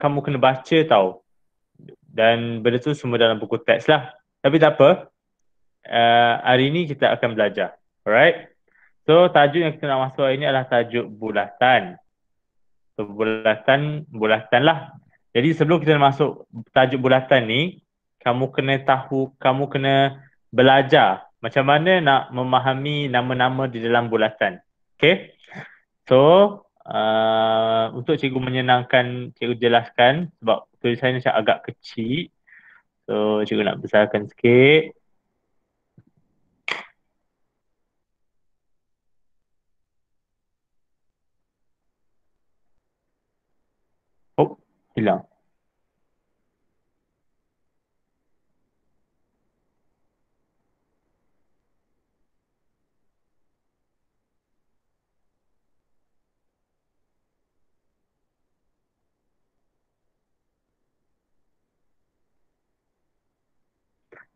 kamu kena baca tau dan benda tu semua dalam buku teks lah tapi tak apa uh, hari ni kita akan belajar alright so tajuk yang kita nak masuk hari ni adalah tajuk bulatan so bulatan bulatan lah jadi sebelum kita masuk tajuk bulatan ni kamu kena tahu kamu kena belajar macam mana nak memahami nama-nama di dalam bulatan okay so Ah, untuk cikgu menyenangkan cikgu jelaskan sebab tulisannya macam agak kecil. So cikgu nak besarkan sikit.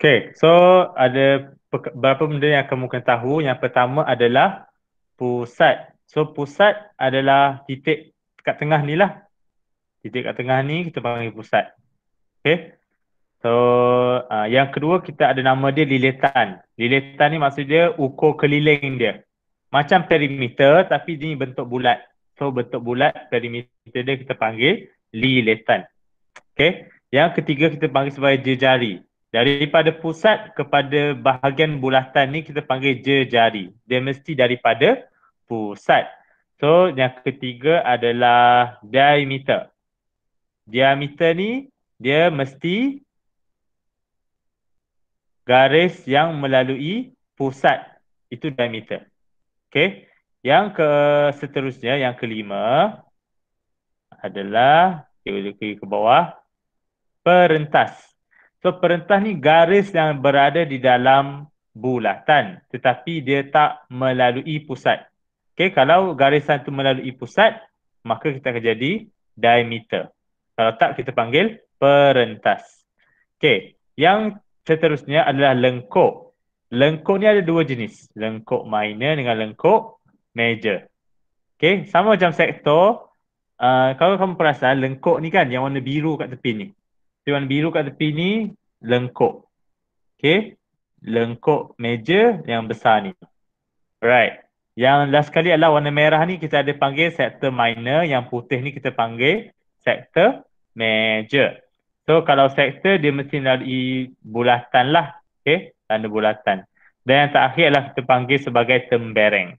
Okay, so ada beberapa benda yang kamu kena tahu. Yang pertama adalah pusat. So pusat adalah titik kat tengah ni lah. Titik kat tengah ni kita panggil pusat. Okay. So uh, yang kedua kita ada nama dia lilitan. Lilitan ni maksud dia ukur keliling dia. Macam perimeter tapi ni bentuk bulat. So bentuk bulat perimeter dia kita panggil lilitan. Okay. Yang ketiga kita panggil sebagai jejari. Daripada pusat kepada bahagian bulatan ni kita panggil jejari. Dia mesti daripada pusat. So yang ketiga adalah diameter. Diameter ni dia mesti garis yang melalui pusat. Itu diameter. Okay. Yang ke seterusnya, yang kelima adalah kita boleh ke bawah perentas. So perintah ni garis yang berada di dalam bulatan tetapi dia tak melalui pusat. Okay, kalau garisan tu melalui pusat maka kita akan jadi diameter. Kalau tak kita panggil perentas. Okay, yang seterusnya adalah lengkok. Lengkok ni ada dua jenis. Lengkok minor dengan lengkok major. Okay, sama macam sektor. Uh, kalau kamu perasan lengkok ni kan yang warna biru kat tepi ni. Tapi biru kat tepi ni lengkok. Okay. Lengkok meja yang besar ni. Alright. Yang last kali adalah warna merah ni kita ada panggil sektor minor. Yang putih ni kita panggil sektor major. So kalau sektor dia mesti melalui bulatan lah. Okay. Tanda bulatan. Dan yang terakhir adalah kita panggil sebagai tembereng.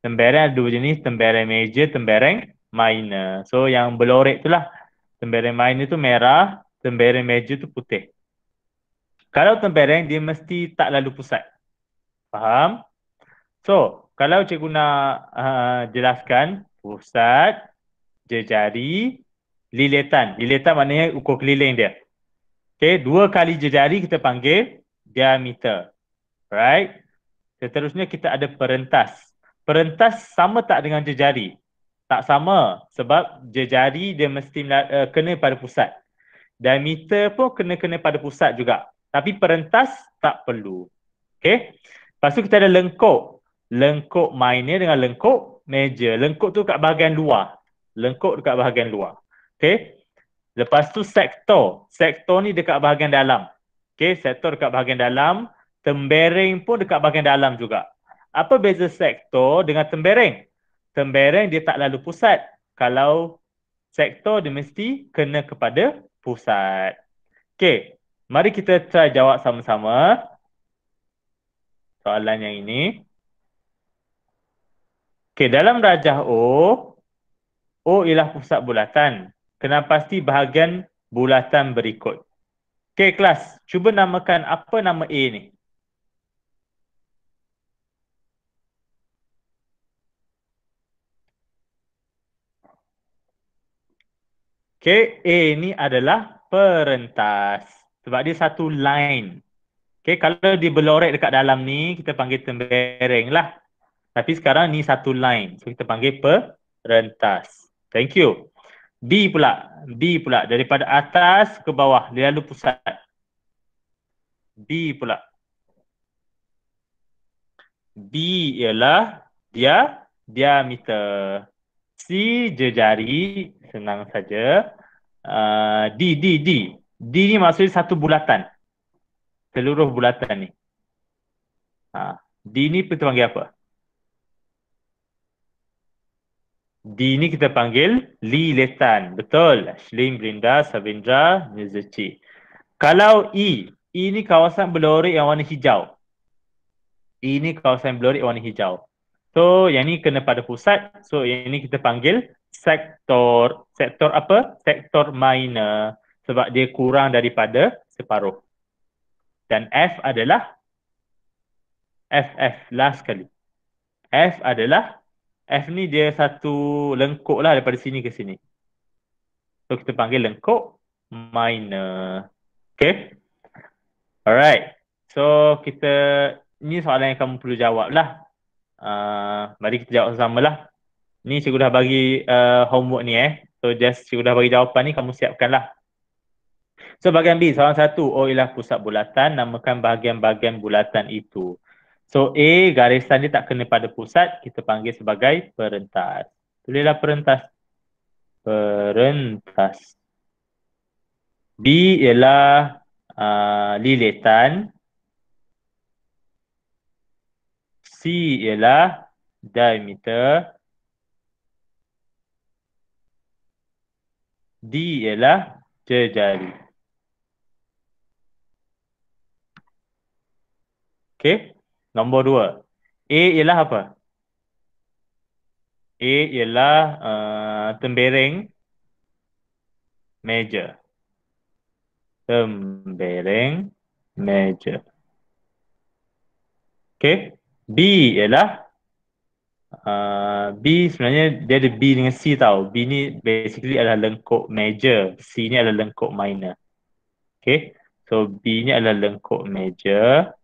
Tembereng ada dua jenis. Tembereng major, tembereng minor. So yang belorek tu lah. Tembereng minor tu merah, tembereng meja tu putih. Kalau tembereng dia mesti tak lalu pusat. Faham? So, kalau cikgu nak uh, jelaskan pusat, jejari, lilitan Liletan maknanya ukur keliling dia. Okay, dua kali jejari kita panggil diameter. Right? Seterusnya kita ada perentas. Perentas sama tak dengan jejari? Tak sama sebab jejari dia mesti uh, kena pada pusat diameter pun kena kena pada pusat juga. Tapi perentas tak perlu. Okey. Lepas tu kita ada lengkok. Lengkok minor dengan lengkok major. Lengkok tu kat bahagian luar. Lengkok dekat bahagian luar. Okey. Lepas tu sektor. Sektor ni dekat bahagian dalam. Okey, sektor dekat bahagian dalam, tembereng pun dekat bahagian dalam juga. Apa beza sektor dengan tembereng? Tembereng dia tak lalu pusat. Kalau sektor dia mesti kena kepada pusat. Okay, mari kita try jawab sama-sama soalan yang ini. Okay, dalam rajah O, O ialah pusat bulatan. Kena pasti bahagian bulatan berikut. Okay, kelas. Cuba namakan apa nama A ni. Okay, A ni adalah perentas. Sebab dia satu line. Okay, kalau dia berlorek dekat dalam ni, kita panggil tembereng lah. Tapi sekarang ni satu line. So, kita panggil perentas. Thank you. B pula. B pula. Daripada atas ke bawah. Dia lalu pusat. B pula. B ialah dia diameter si jejari senang saja ah, di uh, di di di ni maksudnya satu bulatan seluruh bulatan ni ha di ni kita panggil apa di ni kita panggil li letan betul slim brinda savindra nizuchi kalau i ini kawasan belorik yang warna hijau ini kawasan belorik warna hijau So yang ni kena pada pusat. So yang ni kita panggil sektor. Sektor apa? Sektor minor. Sebab dia kurang daripada separuh. Dan F adalah F, F. Last sekali. F adalah F ni dia satu lengkuk lah daripada sini ke sini. So kita panggil lengkuk minor. Okay. Alright. So kita ni soalan yang kamu perlu jawab lah. Ah, mari kita jawab sama lah. Ni cikgu dah bagi uh, homework ni eh. So just cikgu dah bagi jawapan ni kamu siapkanlah. So bahagian B, soalan satu, Oh ialah pusat bulatan, namakan bahagian-bahagian bulatan itu. So A, garisan dia tak kena pada pusat, kita panggil sebagai perentas. Tulislah perentas. Perentas. B ialah uh, ah, liletan, C ialah diameter. D ialah jejari. Okay. Nombor dua. A ialah apa? A ialah uh, tembereng meja. Tembereng meja. Okay. B ialah uh, B sebenarnya dia ada B dengan C tau. B ni basically adalah lengkok major. C ni adalah lengkok minor. Okay. So B ni adalah lengkok major.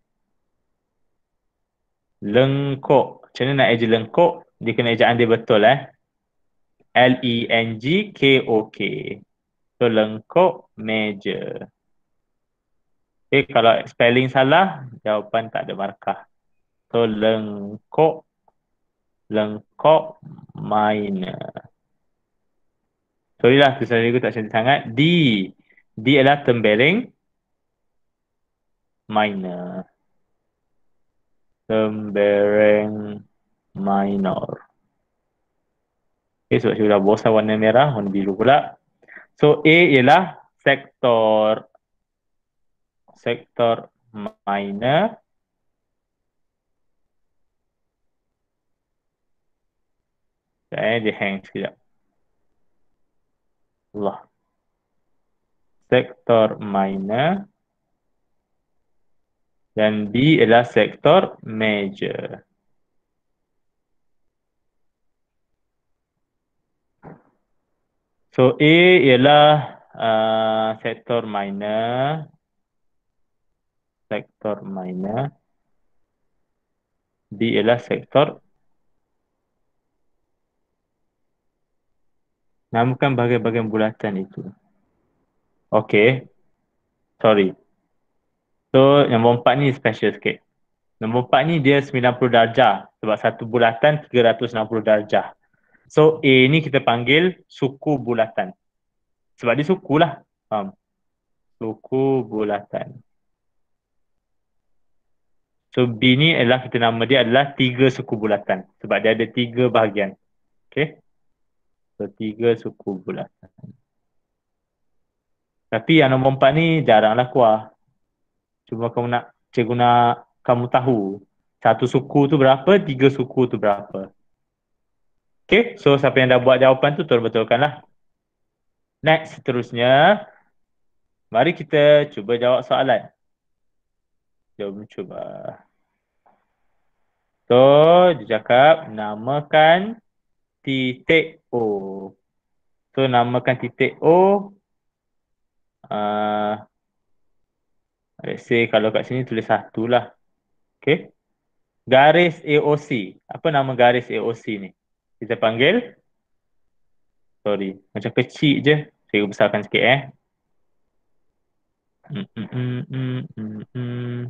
Lengkok. Macam mana nak eja lengkok? Dia kena ejaan dia betul eh. L-E-N-G-K-O-K. So lengkok major. Okay kalau spelling salah jawapan tak ada markah. So lengkok lengkok minor. Sorry lah, tulisan aku tak cantik sangat. D. D adalah tembeleng minor. Tembeleng minor. Okay, eh, sebab saya dah bosan warna merah, warna biru pula. So, A ialah sektor sektor minor Sekejap eh, dia hang sekejap. Allah. Sektor minor. Dan B ialah sektor major. So A ialah uh, sektor minor. Sektor minor. B ialah sektor Namakan bahagian-bahagian bulatan itu. Okay. Sorry. So, nombor empat ni special sikit. Nombor empat ni dia 90 darjah. Sebab satu bulatan 360 darjah. So, A ni kita panggil suku bulatan. Sebab dia suku lah. Faham? Suku bulatan. So, B ni adalah kita nama dia adalah tiga suku bulatan. Sebab dia ada tiga bahagian. Okay. Tiga suku bulat. Tapi yang nombor empat ni jaranglah kuah. Cuma kamu nak, cikgu nak kamu tahu satu suku tu berapa, tiga suku tu berapa. Okay, so siapa yang dah buat jawapan tu, betul tolong betulkanlah. Next, seterusnya, mari kita cuba jawab soalan. Jom cuba. So, dia cakap, namakan titik O. Oh. So namakan titik O. Uh, let's say kalau kat sini tulis satu lah. Okay. Garis AOC. Apa nama garis AOC ni? Kita panggil. Sorry. Macam kecil je. Saya besarkan sikit eh. Hmm, hmm, hmm,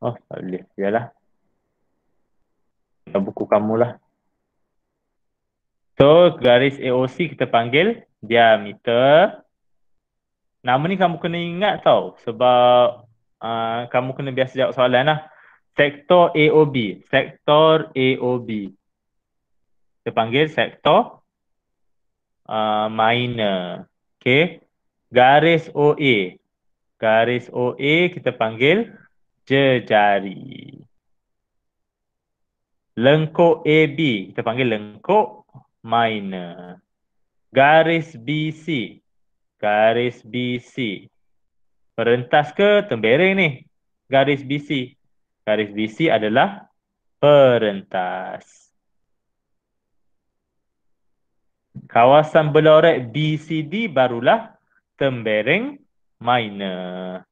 oh, tak boleh. Biarlah dalam buku kamu lah. So garis AOC kita panggil diameter. Nama ni kamu kena ingat tau sebab uh, kamu kena biasa jawab soalan lah. Sektor AOB. Sektor AOB. Kita panggil sektor uh, minor. Okay. Garis OA. Garis OA kita panggil jejari. Lengkok AB, kita panggil lengkok minor. Garis BC, garis BC. Perentas ke tembereng ni? Garis BC. Garis BC adalah perentas. Kawasan belorek BCD barulah tembereng minor.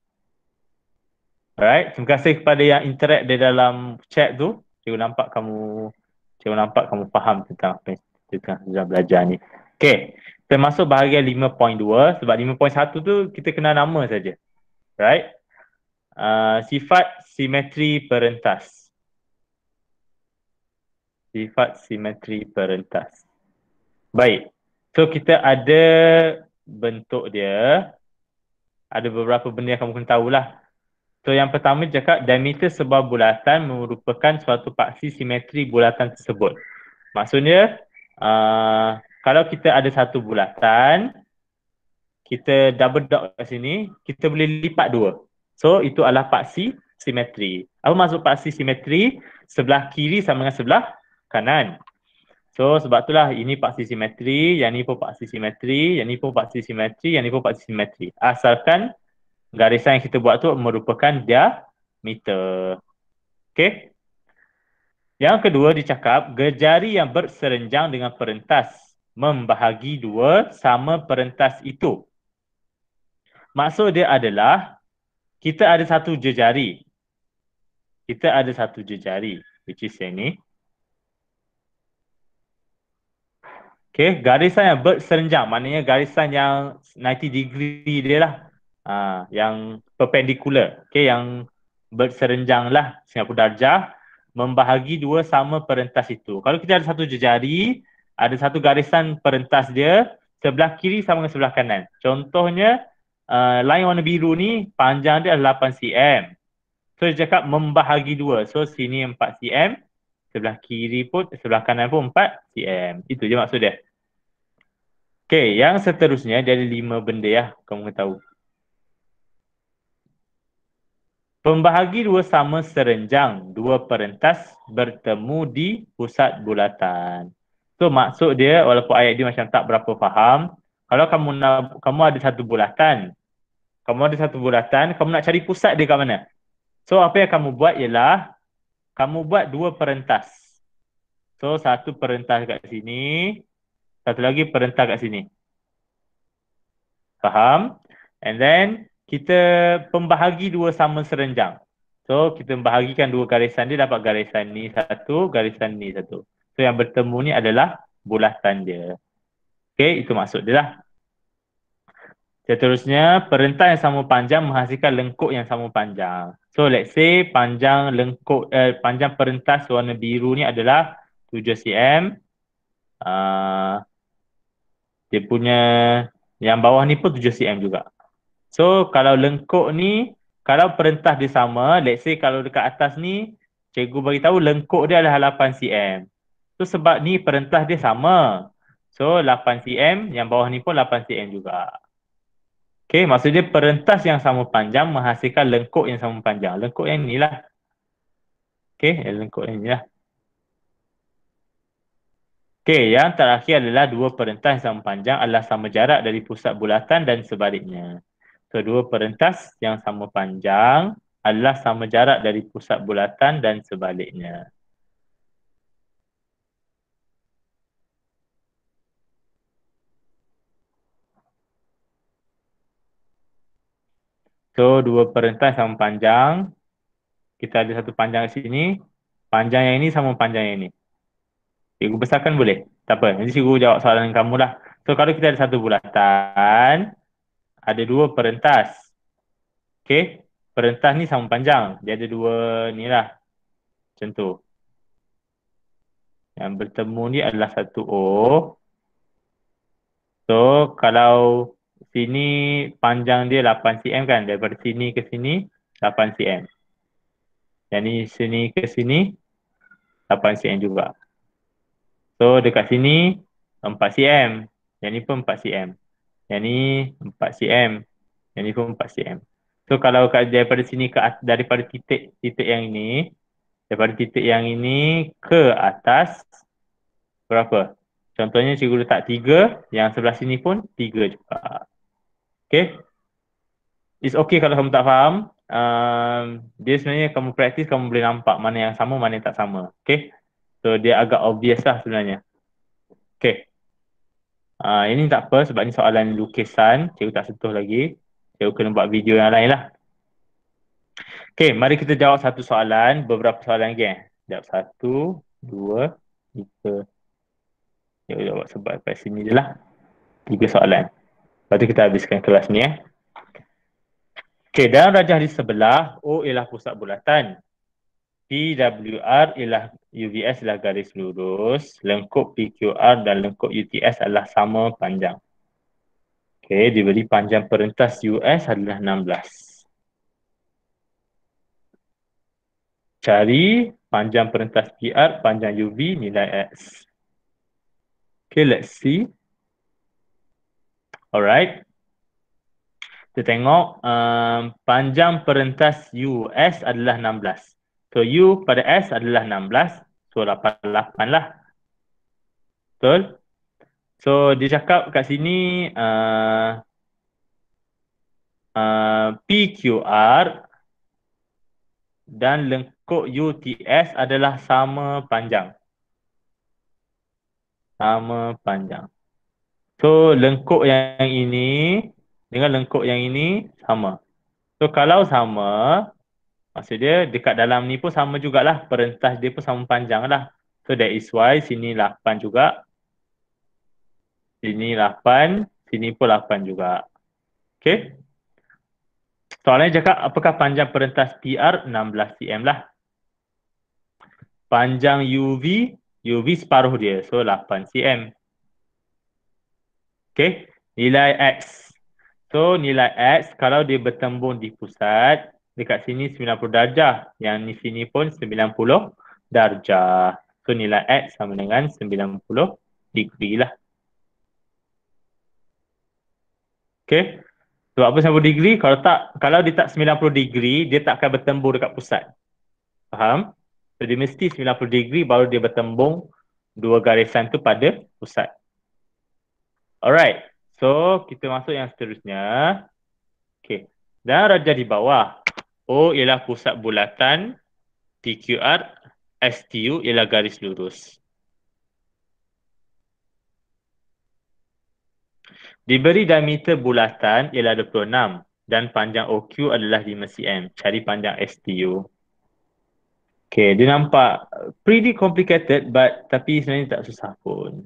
Alright, terima kasih kepada yang interact di dalam chat tu cikgu nampak kamu cikgu nampak kamu faham tentang apa yang sudah belajar ni. Okay, masuk bahagian 5.2 sebab 5.1 tu kita kena nama saja. Right? Uh, sifat simetri perentas. Sifat simetri perentas. Baik. So kita ada bentuk dia. Ada beberapa benda yang kamu kena tahulah. So yang pertama cakap diameter sebuah bulatan merupakan suatu paksi simetri bulatan tersebut. Maksudnya uh, kalau kita ada satu bulatan, kita double dot kat sini, kita boleh lipat dua. So itu adalah paksi simetri. Apa maksud paksi simetri? Sebelah kiri sama dengan sebelah kanan. So sebab itulah ini paksi simetri, yang ni pun paksi simetri, yang ni pun paksi simetri, yang ni pun paksi simetri. Asalkan garisan yang kita buat tu merupakan diameter. Okey. Yang kedua dicakap gejari yang berserenjang dengan perentas membahagi dua sama perentas itu. Maksud dia adalah kita ada satu jejari. Kita ada satu jejari which is yang ni. Okay, garisan yang berserenjang maknanya garisan yang 90 degree dia lah uh, yang perpendicular, okay, yang berserenjang lah 90 darjah membahagi dua sama perentas itu. Kalau kita ada satu jejari, ada satu garisan perentas dia sebelah kiri sama dengan sebelah kanan. Contohnya, uh, line warna biru ni panjang dia adalah 8 cm. So dia cakap membahagi dua. So sini 4 cm, sebelah kiri pun, sebelah kanan pun 4 cm. Itu je maksud dia. Okay, yang seterusnya dia ada lima benda ya, kamu tahu. Pembahagi dua sama serenjang, dua perentas bertemu di pusat bulatan. So maksud dia walaupun ayat dia macam tak berapa faham, kalau kamu nak kamu ada satu bulatan, kamu ada satu bulatan, kamu nak cari pusat dia kat mana? So apa yang kamu buat ialah kamu buat dua perentas. So satu perentas kat sini, satu lagi perentas kat sini. Faham? And then kita pembahagi dua sama serenjang. So kita membahagikan dua garisan dia dapat garisan ni satu, garisan ni satu. So yang bertemu ni adalah bulatan dia. Okay, itu maksud dia lah. Seterusnya, perintah yang sama panjang menghasilkan lengkuk yang sama panjang. So let's say panjang lengkuk, eh, panjang perintas warna biru ni adalah 7 cm. Uh, dia punya yang bawah ni pun 7 cm juga. So kalau lengkok ni kalau perintah dia sama, let's say kalau dekat atas ni cikgu bagi tahu lengkok dia adalah 8 cm. So sebab ni perintah dia sama. So 8 cm, yang bawah ni pun 8 cm juga. Okay, maksudnya perentas yang sama panjang menghasilkan lengkok yang sama panjang. Lengkok yang ni lah. Okay, yang eh, lengkuk yang ni lah. Okay, yang terakhir adalah dua perentas yang sama panjang adalah sama jarak dari pusat bulatan dan sebaliknya kedua perentas yang sama panjang adalah sama jarak dari pusat bulatan dan sebaliknya. So, dua perentas sama panjang. Kita ada satu panjang di sini. Panjang yang ini sama panjang yang ini. Cikgu besarkan boleh? Tak apa. Nanti cikgu jawab soalan kamu lah. So, kalau kita ada satu bulatan, ada dua perentas. Okay. Perentas ni sama panjang. Dia ada dua ni lah. Macam tu. Yang bertemu ni adalah satu O. So kalau sini panjang dia 8 cm kan. Daripada sini ke sini 8 cm. Yang ni sini ke sini 8 cm juga. So dekat sini 4 cm. Yang ni pun 4 cm. Yang ni 4 cm. Yang ni pun 4 cm. So kalau kat daripada sini ke atas daripada titik titik yang ini daripada titik yang ini ke atas berapa? Contohnya cikgu letak 3, yang sebelah sini pun 3 juga. Okay. It's okay kalau kamu tak faham. Um, dia sebenarnya kamu praktis kamu boleh nampak mana yang sama mana yang tak sama. Okay. So dia agak obvious lah sebenarnya. Okay. Uh, ini tak apa sebab ni soalan lukisan. Cikgu tak sentuh lagi. Cikgu kena buat video yang lain lah. Okay, mari kita jawab satu soalan. Beberapa soalan lagi eh. Sekejap, satu, dua, tiga. Cikgu jawab sebab kat sini je lah. Tiga soalan. Lepas tu kita habiskan kelas ni eh. Okay, dalam rajah di sebelah, O ialah pusat bulatan. PWR ialah UVS ialah garis lurus, lengkup PQR dan lengkup UTS adalah sama panjang. Okey, diberi panjang perentas US adalah 16. Cari panjang perentas PR, panjang UV, nilai X. Okay, let's see. Alright. Kita tengok um, panjang perentas US adalah 16. So U pada S adalah 16. So 88 lah. Betul? So dia cakap kat sini uh, uh, PQR dan lengkuk UTS adalah sama panjang. Sama panjang. So lengkuk yang ini dengan lengkuk yang ini sama. So kalau sama, Maksud dia dekat dalam ni pun sama jugalah Perintah dia pun sama panjang lah So that is why sini 8 juga Sini 8 Sini pun 8 juga Okay Soalan dia cakap apakah panjang perintah PR 16 cm lah Panjang UV UV separuh dia so 8 cm Okay nilai X So nilai X kalau dia bertembung di pusat dekat sini 90 darjah yang ni sini pun 90 darjah so nilai x sama dengan 90 degree lah okey sebab apa 90 degree kalau tak kalau dia tak 90 degree dia tak akan bertembung dekat pusat faham so dia mesti 90 degree baru dia bertembung dua garisan tu pada pusat alright so kita masuk yang seterusnya Okay, dan raja di bawah O ialah pusat bulatan, PQR, STU ialah garis lurus. Diberi diameter bulatan ialah 26 dan panjang OQ adalah 5 cm. Cari panjang STU. Okay, dia nampak pretty complicated but tapi sebenarnya tak susah pun.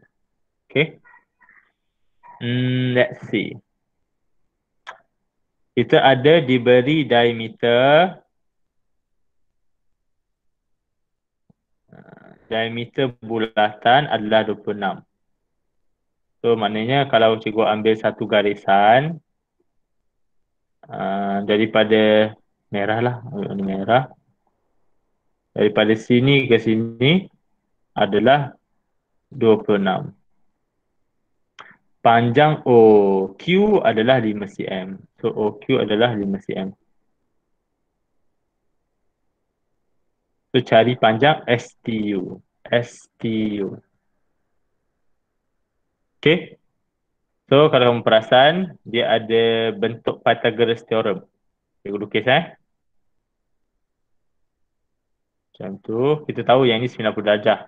Okay. Hmm, let's see kita ada diberi diameter ha, diameter bulatan adalah 26. So maknanya kalau cikgu ambil satu garisan uh, daripada merah lah, merah daripada sini ke sini adalah 26 panjang OQ adalah 5 cm. So OQ adalah 5 cm. So cari panjang STU. STU. Okay. So kalau kamu perasan, dia ada bentuk Pythagoras Theorem. Saya okay, lukis eh. Macam tu. Kita tahu yang ini 90 darjah.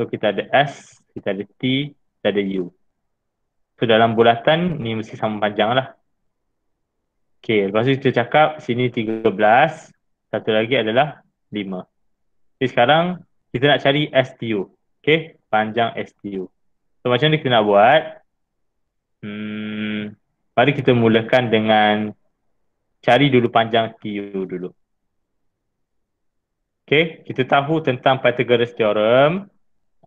So kita ada S, kita ada T, kita ada U. So dalam bulatan ni mesti sama panjang lah. Okay, lepas tu kita cakap sini 13, satu lagi adalah 5. Jadi sekarang kita nak cari STU. Okay, panjang STU. So macam ni kita nak buat. Hmm, mari kita mulakan dengan cari dulu panjang TU dulu. Okay, kita tahu tentang Pythagoras Theorem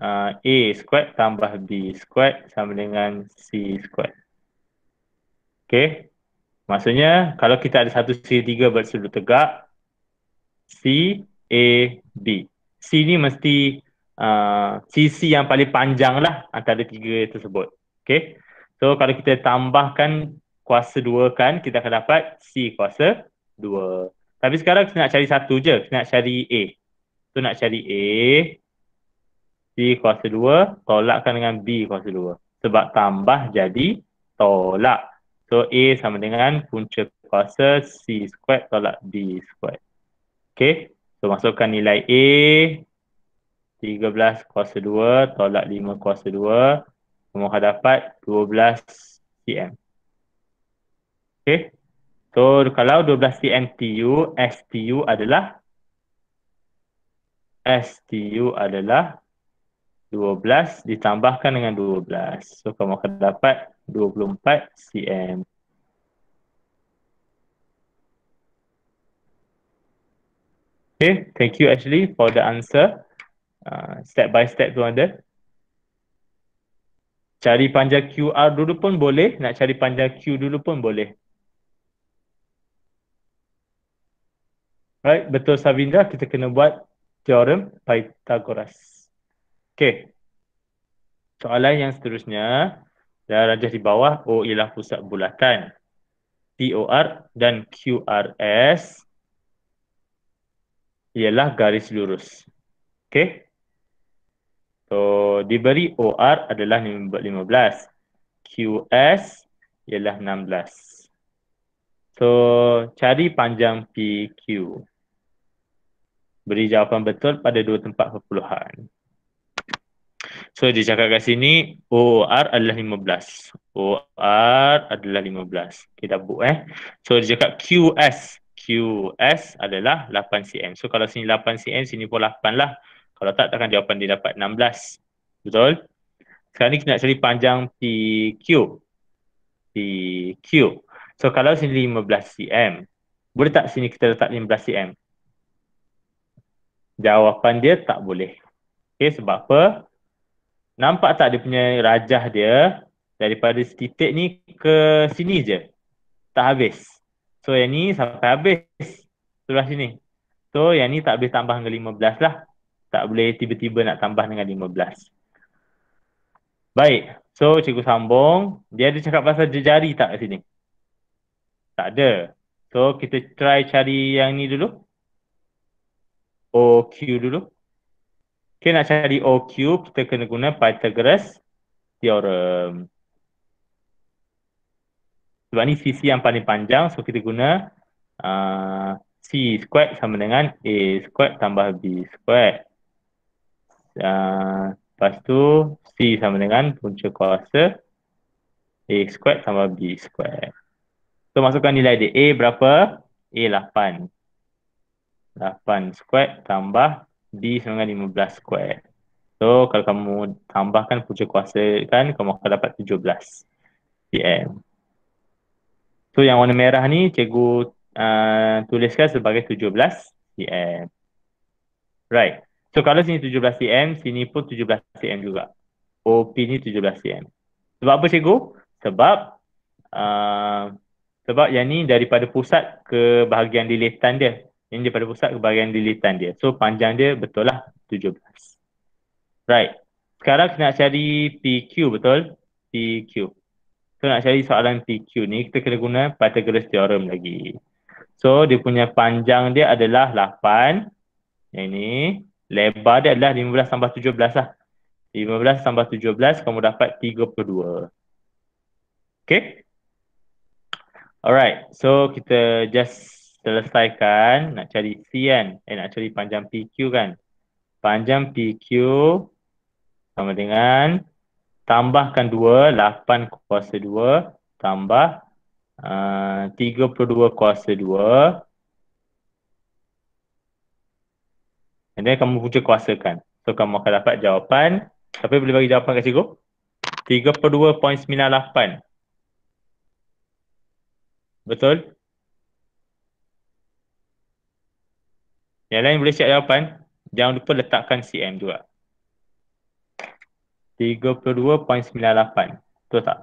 uh, A squared tambah B squared sama dengan C squared. Okay. Maksudnya kalau kita ada satu siri tiga bersudut tegak C, A, B. C ni mesti uh, sisi yang paling panjang lah antara tiga tersebut. Okay. So kalau kita tambahkan kuasa dua kan kita akan dapat C kuasa dua. Tapi sekarang kita nak cari satu je. Kita nak cari A. So nak cari A kuasa 2 tolakkan dengan B kuasa 2 sebab tambah jadi tolak. So A sama dengan punca kuasa C squared tolak B squared. Okay. So masukkan nilai A 13 kuasa 2 tolak 5 kuasa 2 semua dapat 12 cm. Okay. So kalau 12 cm TU, STU adalah STU adalah 12 ditambahkan dengan 12. So kamu akan dapat 24 cm. Okay, thank you actually for the answer. Uh, step by step tu ada. Cari panjang QR dulu pun boleh. Nak cari panjang Q dulu pun boleh. Right, betul Savindra. Kita kena buat teorem Pythagoras. Okey. Soalan yang seterusnya dan rajah di bawah O ialah pusat bulatan. POR dan QRS ialah garis lurus. Okey. So diberi OR adalah 15. QS ialah 16. So cari panjang PQ. Beri jawapan betul pada dua tempat perpuluhan. So dia cakap kat sini OR adalah 15. OR adalah 15. Kita okay, buat eh. So dia cakap QS. QS adalah 8 cm. So kalau sini 8 cm, sini pun 8 lah. Kalau tak, takkan jawapan dia dapat 16. Betul? Sekarang ni kita nak cari panjang PQ. PQ. So kalau sini 15 cm, boleh tak sini kita letak 15 cm? Jawapan dia tak boleh. Okay, sebab apa? Nampak tak dia punya rajah dia daripada titik ni ke sini je. Tak habis. So yang ni sampai habis sebelah sini. So yang ni tak boleh tambah dengan belas lah. Tak boleh tiba-tiba nak tambah dengan belas Baik. So cikgu sambung. Dia ada cakap pasal jari tak kat sini? Tak ada. So kita try cari yang ni dulu. OQ dulu. Okay, nak cari O cube, kita kena guna Pythagoras Theorem. Sebab ni CC yang paling panjang, so kita guna uh, C squared sama dengan A squared tambah B squared. Uh, lepas tu C sama dengan punca kuasa A squared tambah B squared. So masukkan nilai dia. A berapa? A 8. 8 squared tambah D sama 15 square. So kalau kamu tambahkan punca kuasa kan kamu akan dapat 17 PM. So yang warna merah ni cikgu uh, tuliskan sebagai 17 PM. Right. So kalau sini 17 cm, sini pun 17 cm juga. OP ni 17 cm. Sebab apa cikgu? Sebab uh, sebab yang ni daripada pusat ke bahagian diletan dia ini daripada pusat ke bahagian dilitan dia. So panjang dia betul lah 17. Right. Sekarang kita nak cari PQ betul? PQ. So nak cari soalan PQ ni kita kena guna Pythagoras Theorem lagi. So dia punya panjang dia adalah 8. Yang ini. Lebar dia adalah 15 tambah 17 lah. 15 tambah 17 kamu dapat 32. Okay. Alright. So kita just selesaikan nak cari C kan eh nak cari panjang PQ kan panjang PQ sama dengan tambahkan 2 8 kuasa 2 tambah uh, 32 kuasa 2 And then kamu punca kuasa kan? So kamu akan dapat jawapan. Siapa boleh bagi jawapan kat cikgu? 3 per 2.98. Betul? Yang lain boleh siap jawapan. Jangan lupa letakkan CM juga. 32.98. Betul tak?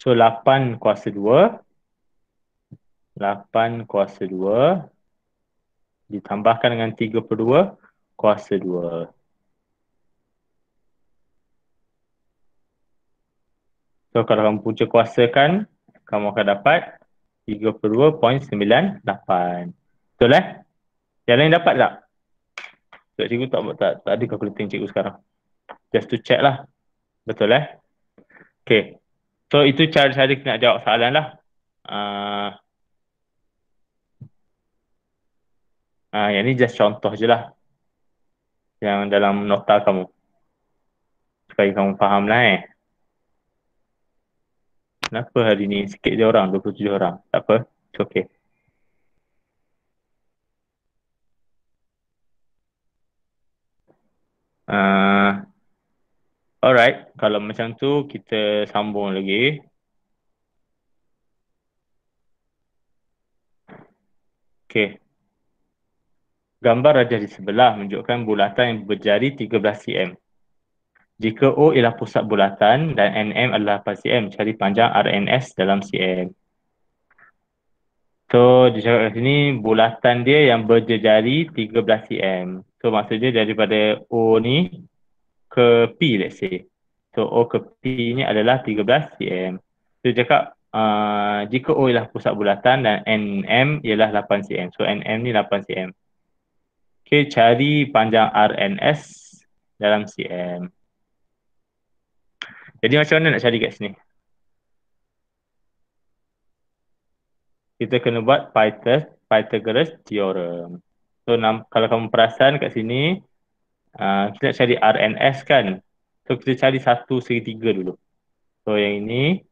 So 8 kuasa 2 8 kuasa 2 ditambahkan dengan kuasa dua. So kalau kamu punca kuasa kan, kamu akan dapat 32.98. Betul eh? Yang lain dapat tak? Sebab cikgu tak, tak, tak ada calculating cikgu sekarang. Just to check lah. Betul eh? Okay. So itu cara saya nak jawab soalan lah. Uh, uh, yang ni just contoh je lah yang dalam nota kamu. supaya kamu faham lah eh. Kenapa hari ni sikit je orang, 27 orang. Tak apa, it's okay. Uh, alright, kalau macam tu kita sambung lagi. Okay, gambar raja di sebelah menunjukkan bulatan yang berjari 13 cm. Jika O ialah pusat bulatan dan NM adalah 8 cm, cari panjang RNS dalam cm. So, dia cakap kat sini, bulatan dia yang berjari 13 cm. So, maksudnya daripada O ni ke P, let's say. So, O ke P ni adalah 13 cm. So, dia cakap, uh, jika O ialah pusat bulatan dan NM ialah 8 cm. So, NM ni 8 cm. Okay, cari panjang RNS dalam CM. Jadi macam mana nak cari kat sini? Kita kena buat Pythag Pythagoras Theorem. So kalau kamu perasan kat sini, uh, kita nak cari RNS kan? So kita cari satu tiga dulu. So yang ini,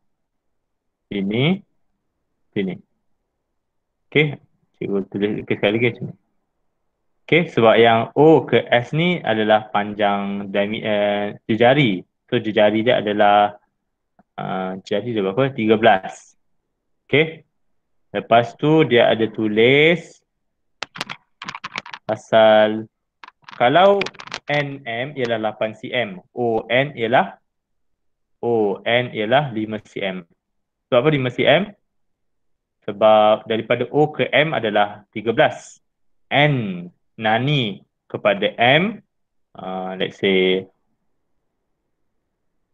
ini, sini. Okay, cikgu tulis sekali lagi macam ni. Okay, sebab yang O ke S ni adalah panjang dami, uh, jejari. So jejari dia adalah uh, jejari dia berapa? 13. Okay. Lepas tu dia ada tulis pasal kalau NM ialah 8 cm, O N ialah O N ialah 5 cm. Sebab apa 5 cm? Sebab daripada O ke M adalah 13. N Nani kepada M uh, let's say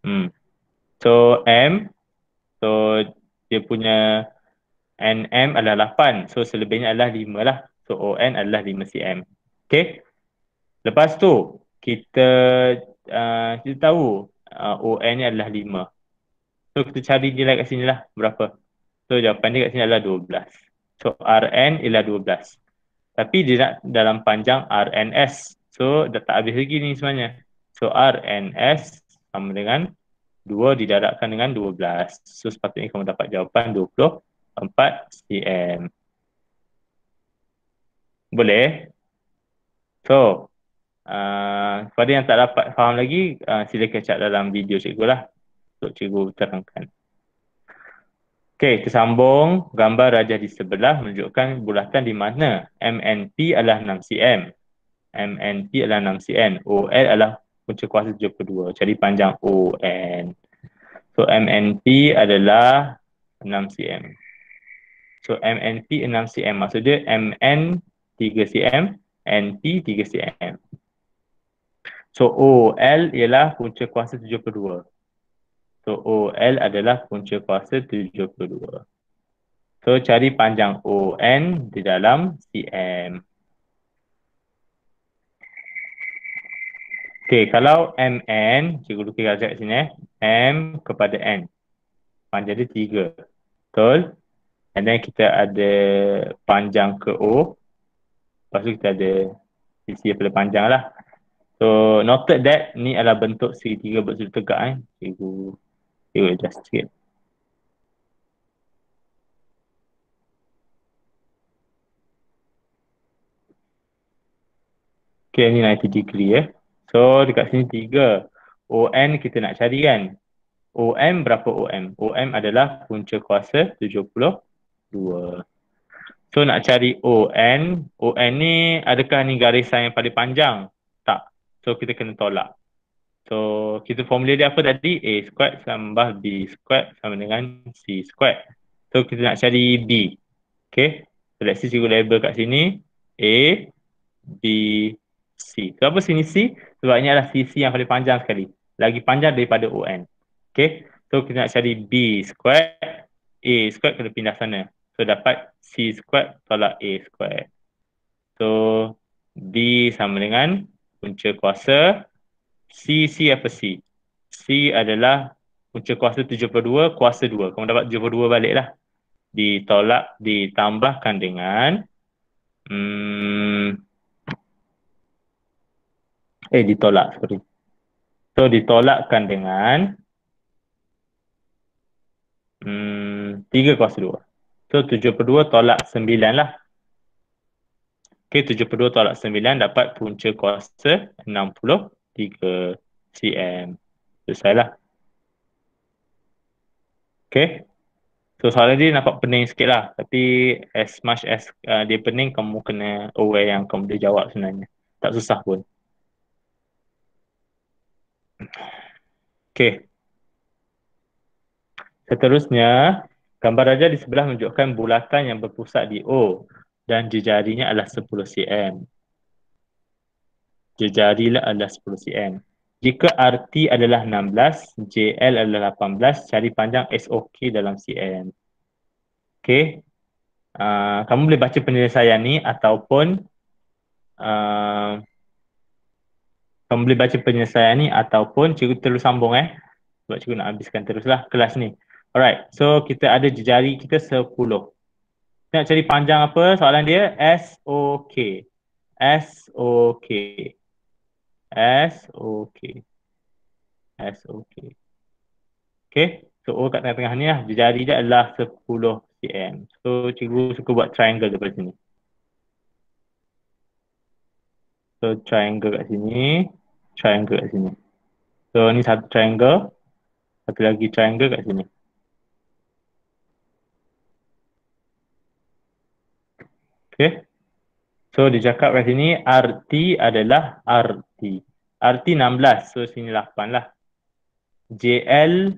hmm. so M so dia punya NM adalah 8 so selebihnya adalah 5 lah so ON adalah 5 cm okay lepas tu kita uh, kita tahu uh, ON ni adalah 5 so kita cari nilai kat sini lah berapa so jawapan dia kat sini adalah 12 so RN ialah 12 tapi dia nak dalam panjang RNS. So dah tak habis lagi ni sebenarnya. So RNS sama dengan 2 didarabkan dengan 12. So sepatutnya kamu dapat jawapan 24 cm. Boleh? So, uh, kepada yang tak dapat faham lagi, uh, sila catch dalam video cikgu lah. Untuk cikgu terangkan. Okey, tersambung gambar rajah di sebelah menunjukkan bulatan di mana MNP adalah 6cm. MNP adalah 6cm. OL adalah punca kuasa 72. Cari panjang ON. So MNP adalah 6cm. So MNP 6cm maksudnya MN 3cm, NP 3cm. So OL ialah punca kuasa So OL adalah punca kuasa 72. So cari panjang ON di dalam CM. Okay, kalau MN, cikgu Luki ajak sini eh. M kepada N. panjangnya dia 3. Betul? And then kita ada panjang ke O. Lepas tu kita ada sisi yang paling panjang lah. So noted that ni adalah bentuk segitiga bersudut tegak eh. Cikgu. Ya, dah sikit. Okay, ni 90 lah degree eh. So, dekat sini tiga. ON kita nak cari kan? OM berapa OM? OM adalah punca kuasa 72. So nak cari ON, ON ni adakah ni garisan yang paling panjang? Tak. So kita kena tolak. So kita formula dia apa tadi? A squared tambah B squared sama dengan C squared. So kita nak cari B. Okay. So let's see cikgu label kat sini. A, B, C. So apa sini C? Sebab ini adalah CC yang paling panjang sekali. Lagi panjang daripada ON. Okay. So kita nak cari B squared. A squared kena pindah sana. So dapat C squared tolak A squared. So B sama dengan punca kuasa C, C apa C? C adalah punca kuasa 72, kuasa 2. Kamu dapat 72 balik lah. Ditolak, ditambahkan dengan hmm, eh ditolak, sorry. So ditolakkan dengan hmm, 3 kuasa 2. So 72 tolak 9 lah. Okay, 72 tolak 9 dapat punca kuasa 60. Tiga cm. selesai lah. Okay. So soalan dia nampak pening sikit lah. Tapi as much as uh, dia pening, kamu kena aware yang kamu boleh jawab sebenarnya. Tak susah pun. Okay. Seterusnya, gambar raja di sebelah menunjukkan bulatan yang berpusat di O dan jejarinya adalah 10 cm jejari lah adalah 10 cm. Jika RT adalah 16, JL adalah 18, cari panjang SOK dalam cm. Okay. Uh, kamu boleh baca penyelesaian ni ataupun uh, kamu boleh baca penyelesaian ni ataupun cikgu terus sambung eh. Sebab cikgu nak habiskan teruslah kelas ni. Alright, so kita ada jari kita 10. Nak cari panjang apa soalan dia? S-O-K. S-O-K. o k s o k S O K. S O K. Okey. So O oh, kat tengah-tengah ni lah. Jari dia adalah 10 cm. So cikgu suka buat triangle daripada sini. So triangle kat sini. Triangle kat sini. So ni satu triangle. Satu lagi triangle kat sini. Okey. So dia cakap kat sini RT adalah RT Arti 16. So sini 8 lah. JL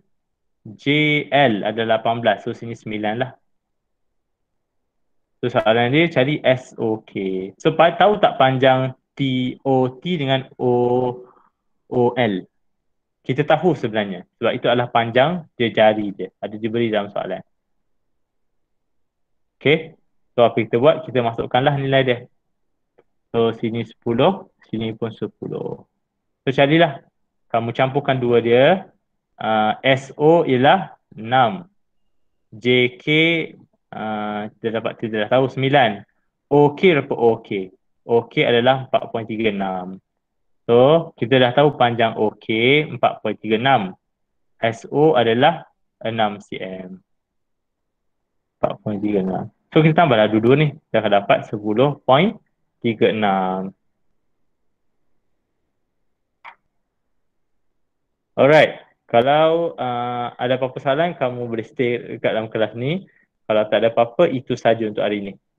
JL ada 18. So sini 9 lah. So soalan dia cari SOK. So tahu tak panjang TOT dengan OOL? Kita tahu sebenarnya. Sebab itu adalah panjang dia jari dia. Ada diberi dalam soalan. Okay. So apa kita buat? Kita masukkanlah nilai dia. So sini 10 sini pun 10. So carilah kamu campurkan dua dia. Uh, ah, SO ialah 6. JK uh, kita dapat kita dah tahu 9. OK berapa OK? OK adalah 4.36. So kita dah tahu panjang OK 4.36. SO adalah 6 cm. 4.36. So kita tambahlah dua-dua ni. Kita akan dapat 10.36. Alright, kalau uh, ada apa-apa soalan kamu boleh stay dekat dalam kelas ni. Kalau tak ada apa-apa, itu saja untuk hari ini.